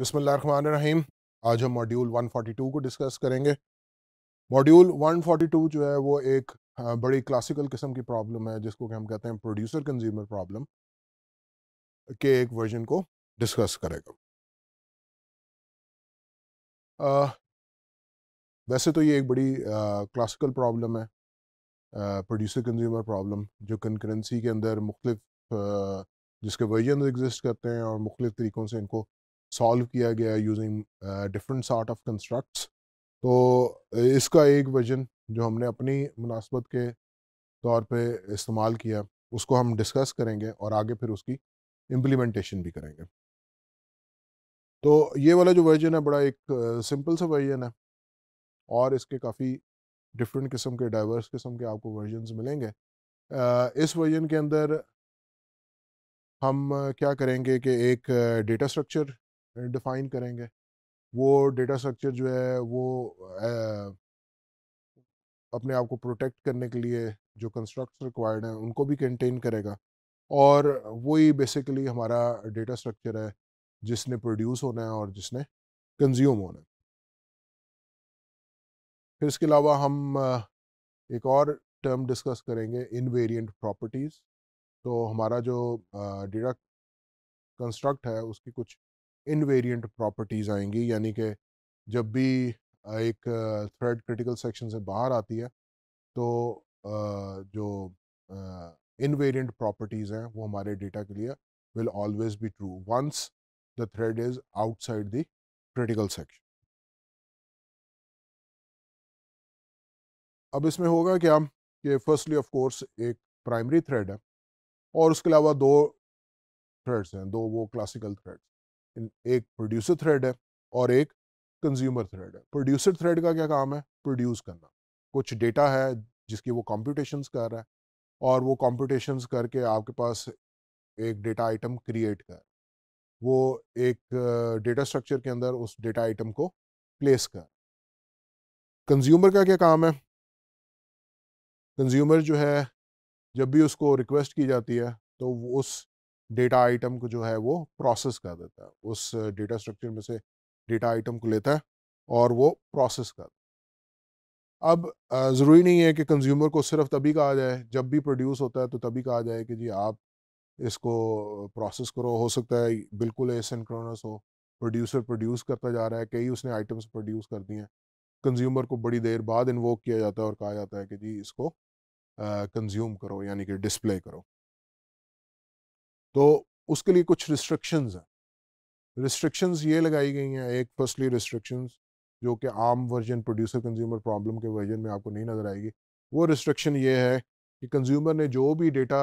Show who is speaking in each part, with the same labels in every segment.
Speaker 1: बिसमीम आज हम मॉड्यूल 142 को डिस्कस करेंगे मॉड्यूल 142 जो है वो एक हाँ, बड़ी क्लासिकल किस्म की प्रॉब्लम है जिसको कि हम कहते हैं प्रोड्यूसर कंज्यूमर प्रॉब्लम के एक वर्जन को डिस्कस करेगा आ, वैसे तो ये एक बड़ी क्लासिकल प्रॉब्लम है प्रोड्यूसर कंज्यूमर प्रॉब्लम जो कंकरेंसी के अंदर मुख्तफ जिसके वर्जन एग्जिस्ट करते हैं और मुख्तलिफ तरीक़ों से इनको सॉल्व किया गया using different sort of constructs तो इसका एक वर्जन जो हमने अपनी मुनासबत के तौर पे इस्तेमाल किया उसको हम डिस्कस करेंगे और आगे फिर उसकी इम्प्लीमेंटेशन भी करेंगे तो ये वाला जो वर्जन है बड़ा एक सिंपल सा वर्जन है और इसके काफ़ी डिफरेंट किस्म के डाइवर्स किस्म के आपको वर्जन मिलेंगे इस वर्जन के अंदर हम क्या करेंगे कि एक डेटा स्ट्रक्चर डिफाइन करेंगे वो डेटा स्ट्रक्चर जो है वो अपने आप को प्रोटेक्ट करने के लिए जो कंस्ट्रक्ट रिक्वायर्ड हैं उनको भी कंटेन करेगा और वही बेसिकली हमारा डेटा स्ट्रक्चर है जिसने प्रोड्यूस होना है और जिसने कंज्यूम होना है फिर इसके अलावा हम एक और टर्म डिस्कस करेंगे इनवेरिएंट प्रॉपर्टीज़ तो हमारा जो डेटा कंस्ट्रक्ट है उसकी कुछ इनवेरियंट प्रॉपर्टीज़ आएंगी यानी कि जब भी एक थ्रेड क्रिटिकल सेक्शन से बाहर आती है तो जो इनवेरियंट प्रॉपर्टीज़ हैं वो हमारे डेटा के लिए will always be true once the thread is outside the critical section अब इसमें होगा क्या कि फर्स्टली ऑफ कोर्स एक प्राइमरी थ्रेड है और उसके अलावा दो थ्रेड्स हैं दो वो क्लासिकल थ्रेड्स एक प्रोड्यूसर थ्रेड है और एक कंज्यूमर थ्रेड है प्रोड्यूसर थ्रेड का क्या काम है प्रोड्यूस करना कुछ डेटा है जिसकी वो कॉम्पिटिशन्स कर रहा है और वो कॉम्पिटिशन्स करके आपके पास एक डेटा आइटम क्रिएट कर वो एक डेटा स्ट्रक्चर के अंदर उस डेटा आइटम को प्लेस कर कंज्यूमर का क्या काम है कंज्यूमर जो है जब भी उसको रिक्वेस्ट की जाती है तो उस डेटा आइटम को जो है वो प्रोसेस कर देता है उस डेटा स्ट्रक्चर में से डेटा आइटम को लेता है और वो प्रोसेस कर अब ज़रूरी नहीं है कि कंज्यूमर को सिर्फ तभी कहा जाए जब भी प्रोड्यूस होता है तो तभी कहा जाए कि जी आप इसको प्रोसेस करो हो सकता है बिल्कुल एसनक्रोनस हो प्रोड्यूसर प्रोड्यूस करता जा रहा है कई उसने आइटम्स प्रोड्यूस कर दी हैं कंज्यूमर को बड़ी देर बाद इन्वोक किया जाता है और कहा जाता है कि जी इसको कंज्यूम करो यानी कि डिस्प्ले करो तो उसके लिए कुछ रिस्ट्रिक्शंस हैं रिस्ट्रिक्शंस ये लगाई गई हैं एक फर्स्टली रिस्ट्रिक्शंस जो कि आम वर्जन प्रोड्यूसर कंज्यूमर प्रॉब्लम के वर्जन में आपको नहीं नज़र आएगी वो रिस्ट्रिक्शन ये है कि कंज्यूमर ने जो भी डेटा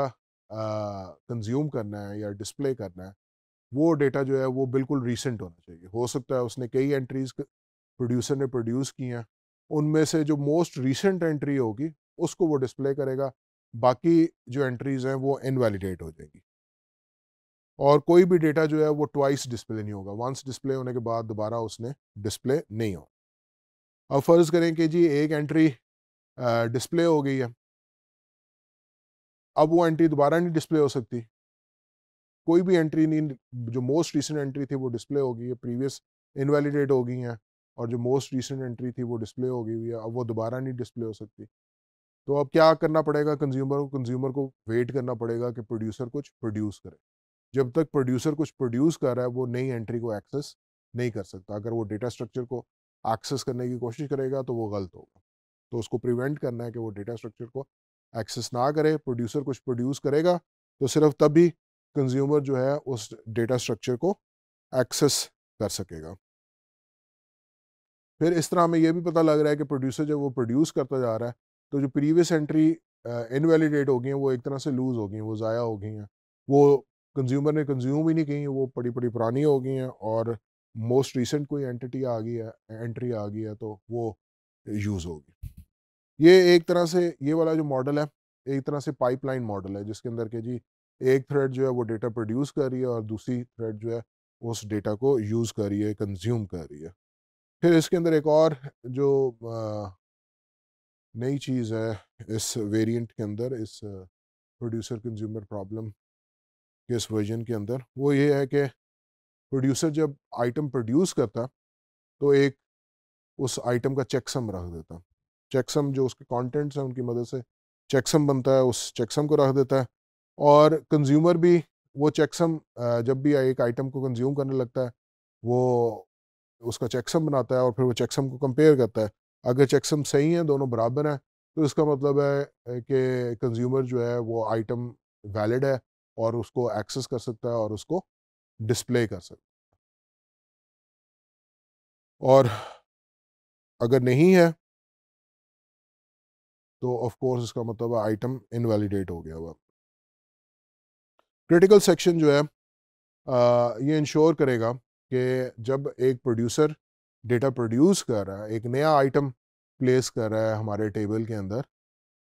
Speaker 1: कंज्यूम करना है या डिस्प्ले करना है वो डेटा जो है वो बिल्कुल रिसेंट होना चाहिए हो सकता है उसने कई एंट्रीज प्रोड्यूसर ने प्रोड्यूस की हैं उनमें से जो मोस्ट रिसेंट एंट्री होगी उसको वो डिस्प्ले करेगा बाकी जो एंट्रीज़ हैं वो इनवैलिडेट हो जाएगी और कोई भी डेटा जो है वो ट्वाइस डिस्प्ले नहीं होगा वंस डिस्प्ले होने के बाद दोबारा उसने डिस्प्ले नहीं होगा अब फ़र्ज़ करें कि जी एक एंट्री डिस्प्ले हो गई है अब वो एंट्री दोबारा नहीं डिस्प्ले हो सकती कोई भी एंट्री नहीं जो मोस्ट रिसेंट एंट्री थी वो डिस्प्ले हो गई है प्रीवियस इनवैलिडेट हो गई हैं और जो मोस्ट रिसेंट एंट्री थी वो डिस्प्ले हो गई हुई है अब वो दोबारा नहीं डिस्प्ले हो सकती तो अब क्या करना पड़ेगा कंज्यूमर को कंज्यूमर को वेट करना पड़ेगा कि प्रोड्यूसर कुछ प्रोड्यूस करे जब तक प्रोड्यूसर कुछ प्रोड्यूस कर रहा है वो नई एंट्री को एक्सेस नहीं कर सकता अगर वो डेटा स्ट्रक्चर को एक्सेस करने की कोशिश करेगा तो वो गलत होगा तो उसको प्रिवेंट करना है कि वो डेटा स्ट्रक्चर को एक्सेस ना करे प्रोड्यूसर कुछ प्रोड्यूस करेगा तो सिर्फ तभी कंज्यूमर जो है उस डेटा स्ट्रक्चर को एक्सेस कर सकेगा फिर इस तरह हमें यह भी पता लग रहा है कि प्रोड्यूसर जब वो प्रोड्यूस करता जा रहा है तो जो प्रीवियस एंट्री इनवैलिडेट हो गई हैं वो एक तरह से लूज़ हो गई हैं वो ज़ाया हो गई हैं वो कंज्यूमर ने कंज्यूम ही नहीं की वो बड़ी बड़ी पुरानी हो गई हैं और मोस्ट रिसेंट कोई एंटिटी आ गई है एंट्री आ गई है तो वो यूज़ होगी ये एक तरह से ये वाला जो मॉडल है एक तरह से पाइपलाइन मॉडल है जिसके अंदर के जी एक थ्रेड जो है वो डेटा प्रोड्यूस कर रही है और दूसरी थ्रेड जो है उस डेटा को यूज़ कर रही है कंज्यूम कर रही है फिर इसके अंदर एक और जो नई चीज़ है इस वेरिएंट के अंदर इस प्रोड्यूसर कंज्यूमर प्रॉब्लम के इस वर्जन के अंदर वो ये है कि प्रोड्यूसर जब आइटम प्रोड्यूस करता तो एक उस आइटम का चेकसम रख देता चेकसम जो उसके कंटेंट्स हैं उनकी मदद से चेकसम बनता है उस चेकसम को रख देता है और कंज्यूमर भी वो चेकसम जब भी एक आइटम को कंज्यूम करने लगता है वो उसका चेकसम बनाता है और फिर वो चेकसम को कंपेयर करता है अगर चेकसम सही है दोनों बराबर हैं तो इसका मतलब है कि कंज्यूमर जो है वो आइटम वैलिड है और उसको एक्सेस कर सकता है और उसको डिस्प्ले कर सकता है और अगर नहीं है तो ऑफ कोर्स इसका मतलब आइटम इनवैलिडेट हो गया हुआ क्रिटिकल सेक्शन जो है आ, ये इंश्योर करेगा कि जब एक प्रोड्यूसर डेटा प्रोड्यूस कर रहा है एक नया आइटम प्लेस कर रहा है हमारे टेबल के अंदर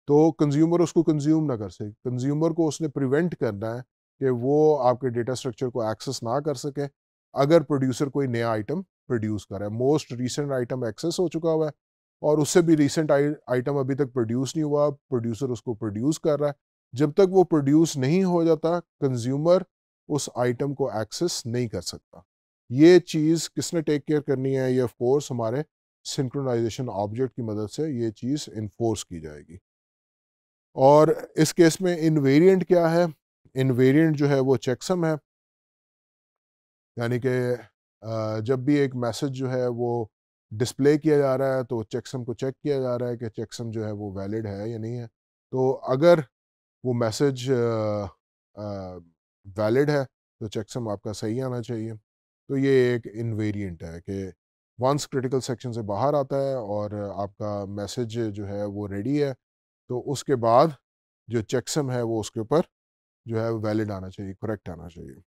Speaker 1: तो कंज्यूमर उसको कंज्यूम ना कर सके कंज्यूमर को उसने प्रिवेंट करना है कि वो आपके डेटा स्ट्रक्चर को एक्सेस ना कर सके अगर प्रोड्यूसर कोई नया आइटम प्रोड्यूस करे मोस्ट रिसेंट आइटम एक्सेस हो चुका हुआ है और उससे भी रिसेंट आइटम अभी तक प्रोड्यूस नहीं हुआ प्रोड्यूसर उसको प्रोड्यूस कर रहा है जब तक वो प्रोड्यूस नहीं हो जाता कंज्यूमर उस आइटम को एक्सेस नहीं कर सकता ये चीज़ किसने टेक केयर करनी है ये ऑफ कोर्स हमारे सिंक्रोनाइजेशन ऑब्जेक्ट की मदद से ये चीज़ इन्फोर्स की जाएगी और इस केस में इनवेरिएंट क्या है इनवेरिएंट जो है वो चेकसम है यानी कि जब भी एक मैसेज जो है वो डिस्प्ले किया जा रहा है तो चेकसम को चेक किया जा रहा है कि चेकसम जो है वो वैलिड है या नहीं है तो अगर वो मैसेज वैलिड है तो चेकसम आपका सही आना चाहिए तो ये एक इनवेरिएंट है कि वंस क्रिटिकल सेक्शन से बाहर आता है और आपका मैसेज जो है वो रेडी है तो उसके बाद जो चेकसम है वो उसके ऊपर जो है वो वैलिड आना चाहिए करेक्ट आना चाहिए